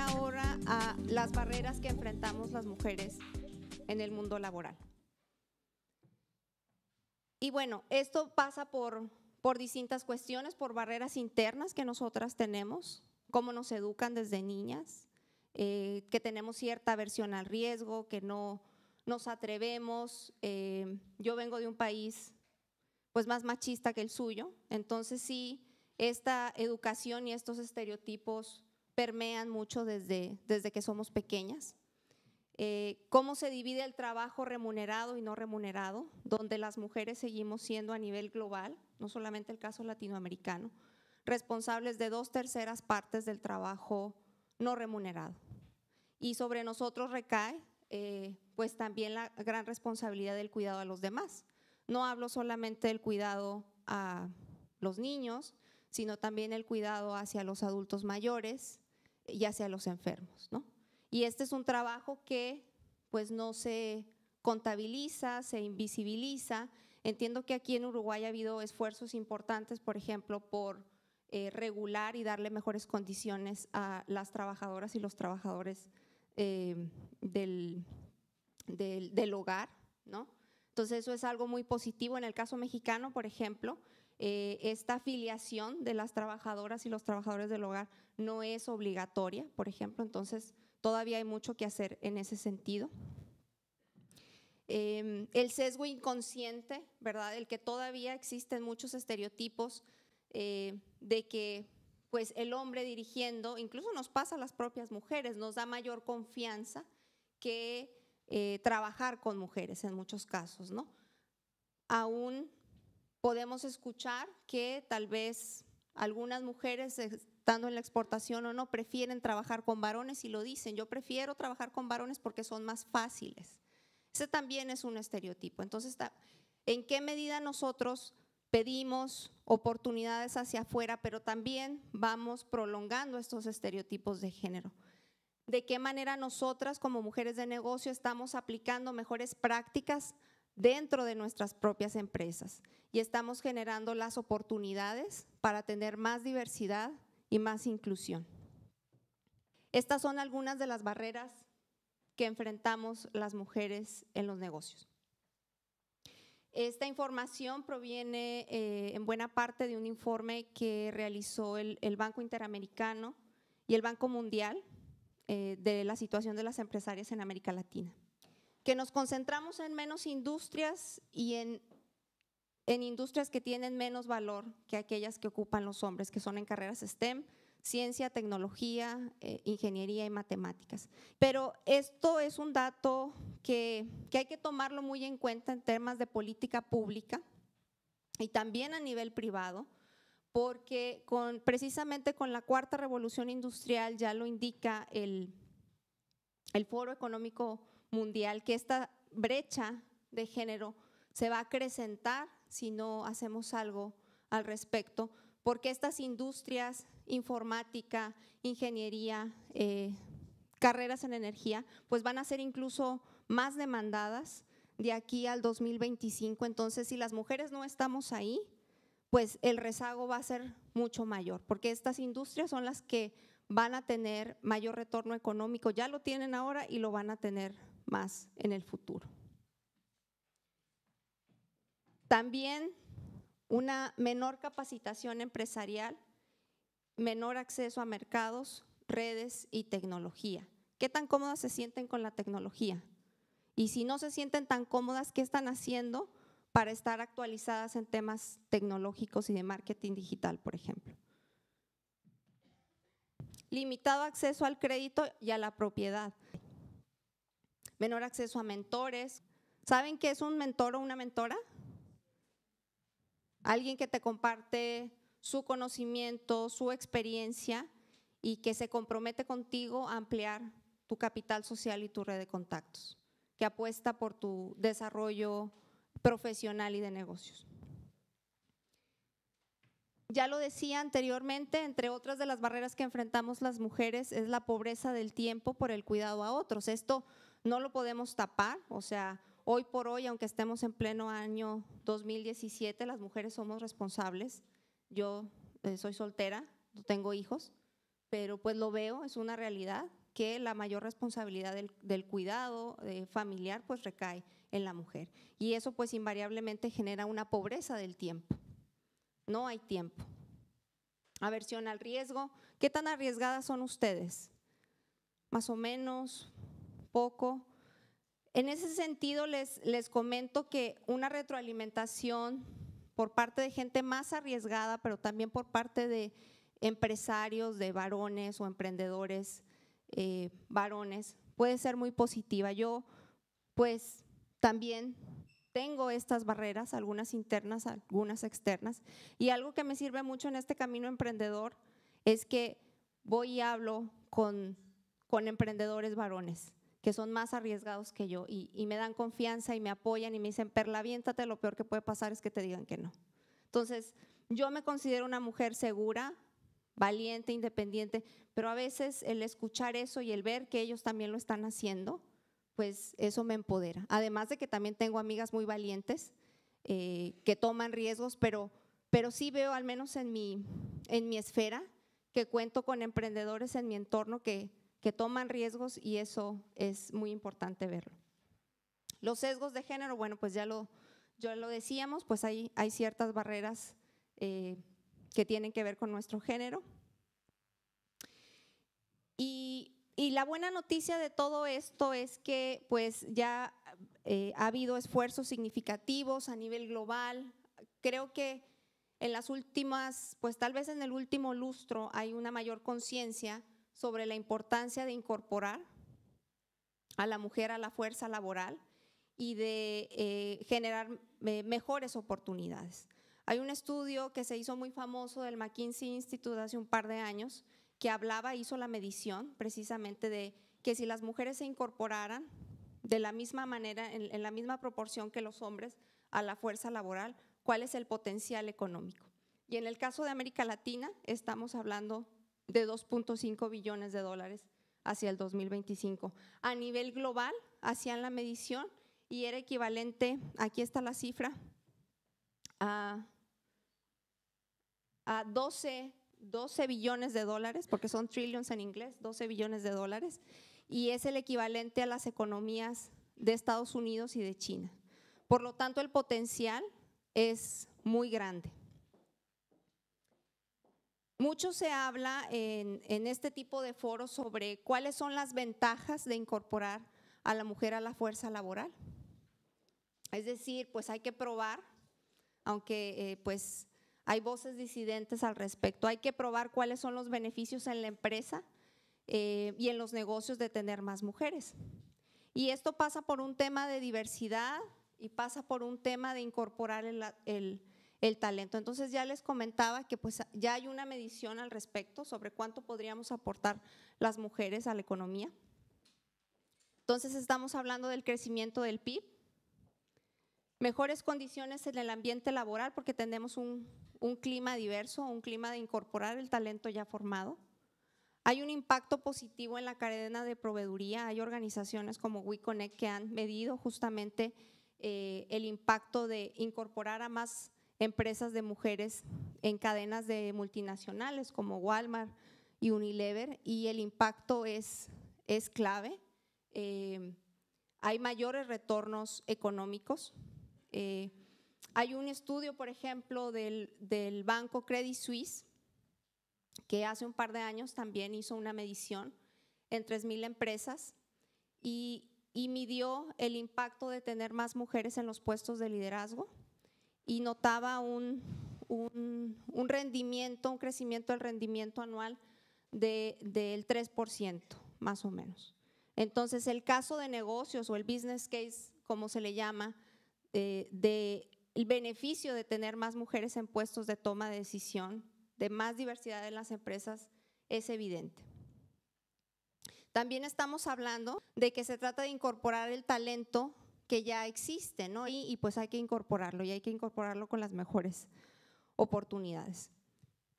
ahora a las barreras que enfrentamos las mujeres en el mundo laboral. Y bueno, esto pasa por, por distintas cuestiones, por barreras internas que nosotras tenemos, cómo nos educan desde niñas, eh, que tenemos cierta aversión al riesgo, que no nos atrevemos. Eh, yo vengo de un país pues más machista que el suyo, entonces sí, esta educación y estos estereotipos permean mucho desde, desde que somos pequeñas. Eh, cómo se divide el trabajo remunerado y no remunerado, donde las mujeres seguimos siendo a nivel global, no solamente el caso latinoamericano, responsables de dos terceras partes del trabajo no remunerado. Y sobre nosotros recae eh, pues también la gran responsabilidad del cuidado a los demás. No hablo solamente del cuidado a los niños, sino también el cuidado hacia los adultos mayores, ya sea los enfermos. ¿no? Y este es un trabajo que pues no se contabiliza, se invisibiliza. Entiendo que aquí en Uruguay ha habido esfuerzos importantes, por ejemplo, por eh, regular y darle mejores condiciones a las trabajadoras y los trabajadores eh, del, del, hogar, ¿no? Entonces eso es algo muy positivo. En el caso mexicano, por ejemplo, eh, esta afiliación de las trabajadoras y los trabajadores del hogar no es obligatoria, por ejemplo, entonces todavía hay mucho que hacer en ese sentido. Em, el sesgo inconsciente, ¿verdad? El que todavía existen muchos estereotipos eh, de que pues el hombre dirigiendo, incluso nos pasa a las propias mujeres, nos da mayor confianza que eh, trabajar con mujeres en muchos casos, ¿no? Aún podemos escuchar que tal vez algunas mujeres estando en la exportación o no prefieren trabajar con varones y lo dicen, yo prefiero trabajar con varones porque son más fáciles. Ese también es un estereotipo. Entonces, ¿en qué medida nosotros pedimos oportunidades hacia afuera, pero también vamos prolongando estos estereotipos de género? ¿De qué manera nosotras como mujeres de negocio estamos aplicando mejores prácticas dentro de nuestras propias empresas y estamos generando las oportunidades para tener más diversidad y más inclusión. Estas son algunas de las barreras que enfrentamos las mujeres en los negocios. Esta información proviene eh, en buena parte de un informe que realizó el, Banco Interamericano y el Banco Mundial eh, de la situación de las empresarias en América Latina que nos concentramos en menos industrias y en, industrias que tienen menos valor que aquellas que ocupan los hombres, que son en carreras STEM, ciencia, tecnología, eh, ingeniería y matemáticas. Pero esto es un dato que, hay que tomarlo muy en cuenta en temas de política pública y también a nivel privado, porque con, precisamente con la cuarta revolución industrial ya lo indica el, el Foro Económico mundial, que esta brecha de género se va a acrecentar si no hacemos algo al respecto, porque estas industrias, informática, ingeniería, eh, carreras en energía, pues van a ser incluso más demandadas de aquí al 2025. Entonces, si las mujeres no estamos ahí, pues el rezago va a ser mucho mayor, porque estas industrias son las que van a tener mayor retorno económico. Ya lo tienen ahora y lo van a tener más en el futuro. También una menor capacitación empresarial, menor acceso a mercados, redes y tecnología. ¿Qué tan cómodas se sienten con la tecnología? Y si no se sienten tan cómodas, ¿qué están haciendo para estar actualizadas en temas tecnológicos y de marketing digital, por ejemplo? limitado acceso al crédito y a la propiedad, menor acceso a mentores. ¿Saben qué es un mentor o una mentora? Alguien que te comparte su conocimiento, su experiencia y que se compromete contigo a ampliar tu capital social y tu red de contactos, que apuesta por tu desarrollo profesional y de negocios. Ya lo decía anteriormente, entre otras de las barreras que enfrentamos las mujeres es la pobreza del tiempo por el cuidado a otros. Esto no lo podemos tapar, o sea, hoy por hoy, aunque estemos en pleno año 2017, las mujeres somos responsables. Yo eh, soy soltera, no tengo hijos, pero pues lo veo, es una realidad que la mayor responsabilidad del, cuidado eh, familiar pues recae en la mujer. Y eso pues invariablemente genera una pobreza del tiempo. No hay tiempo. Aversión al riesgo. ¿Qué tan arriesgadas son ustedes? Más o menos, poco. En ese sentido, les, les comento que una retroalimentación por parte de gente más arriesgada, pero también por parte de empresarios, de varones o emprendedores eh, varones, puede ser muy positiva. Yo, pues, también tengo estas barreras, algunas internas, algunas externas. Y algo que me sirve mucho en este camino emprendedor es que voy y hablo con, emprendedores varones que son más arriesgados que yo y, me dan confianza y me apoyan y me dicen, Perla, aviéntate, lo peor que puede pasar es que te digan que no. Entonces, yo me considero una mujer segura, valiente, independiente, pero a veces el escuchar eso y el ver que ellos también lo están haciendo, pues eso me empodera. Además de que también tengo amigas muy valientes eh, que toman riesgos, pero, pero sí veo, al menos en mi, en mi esfera, que cuento con emprendedores en mi entorno que, toman riesgos y eso es muy importante verlo. Los sesgos de género, bueno, pues ya lo, lo decíamos, pues hay, hay ciertas barreras eh, que tienen que ver con nuestro género. Y la buena noticia de todo esto es que pues ya eh, ha habido esfuerzos significativos a nivel global. Creo que en las últimas, pues tal vez en el último lustro hay una mayor conciencia sobre la importancia de incorporar a la mujer a la fuerza laboral y de eh, generar eh, mejores oportunidades. Hay un estudio que se hizo muy famoso del McKinsey Institute hace un par de años que hablaba, hizo la medición precisamente de que si las mujeres se incorporaran de la misma manera, en, la misma proporción que los hombres a la fuerza laboral, cuál es el potencial económico. Y en el caso de América Latina, estamos hablando de 2.5 billones de dólares hacia el 2025. A nivel global, hacían la medición y era equivalente, aquí está la cifra, a, a 12 12 billones de dólares, porque son trillions en inglés, 12 billones de dólares, y es el equivalente a las economías de Estados Unidos y de China. Por lo tanto, el potencial es muy grande. Mucho se habla en, este tipo de foros sobre cuáles son las ventajas de incorporar a la mujer a la fuerza laboral. Es decir, pues hay que probar, aunque eh, pues hay voces disidentes al respecto. Hay que probar cuáles son los beneficios en la empresa eh, y en los negocios de tener más mujeres. Y esto pasa por un tema de diversidad y pasa por un tema de incorporar el, talento. Entonces ya les comentaba que pues ya hay una medición al respecto sobre cuánto podríamos aportar las mujeres a la economía. Entonces estamos hablando del crecimiento del PIB, mejores condiciones en el ambiente laboral porque tenemos un, un, clima diverso, un clima de incorporar el talento ya formado. Hay un impacto positivo en la cadena de proveeduría. Hay organizaciones como WeConnect que han medido justamente eh, el impacto de incorporar a más empresas de mujeres en cadenas de multinacionales como Walmart y Unilever y el impacto es, es clave. Eh, hay mayores retornos económicos eh, hay un estudio, por ejemplo, del, banco Credit Suisse, que hace un par de años también hizo una medición en 3.000 empresas y, midió el impacto de tener más mujeres en los puestos de liderazgo y notaba un, rendimiento, un crecimiento del rendimiento anual de, del 3%, más o menos. Entonces, el caso de negocios o el business case, como se le llama, eh, del beneficio de tener más mujeres en puestos de toma de decisión, de más diversidad en las empresas, es evidente. También estamos hablando de que se trata de incorporar el talento que ya existe, ¿no? Y, y, pues hay que incorporarlo y hay que incorporarlo con las mejores oportunidades.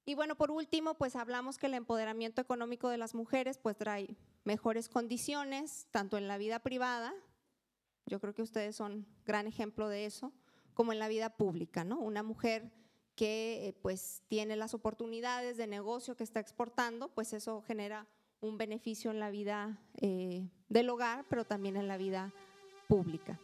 Y bueno, por último, pues hablamos que el empoderamiento económico de las mujeres pues trae mejores condiciones, tanto en la vida privada yo creo que ustedes son gran ejemplo de eso, como en la vida pública, ¿no? Una mujer que eh, pues tiene las oportunidades de negocio que está exportando, pues eso genera un beneficio en la vida eh, del hogar, pero también en la vida pública.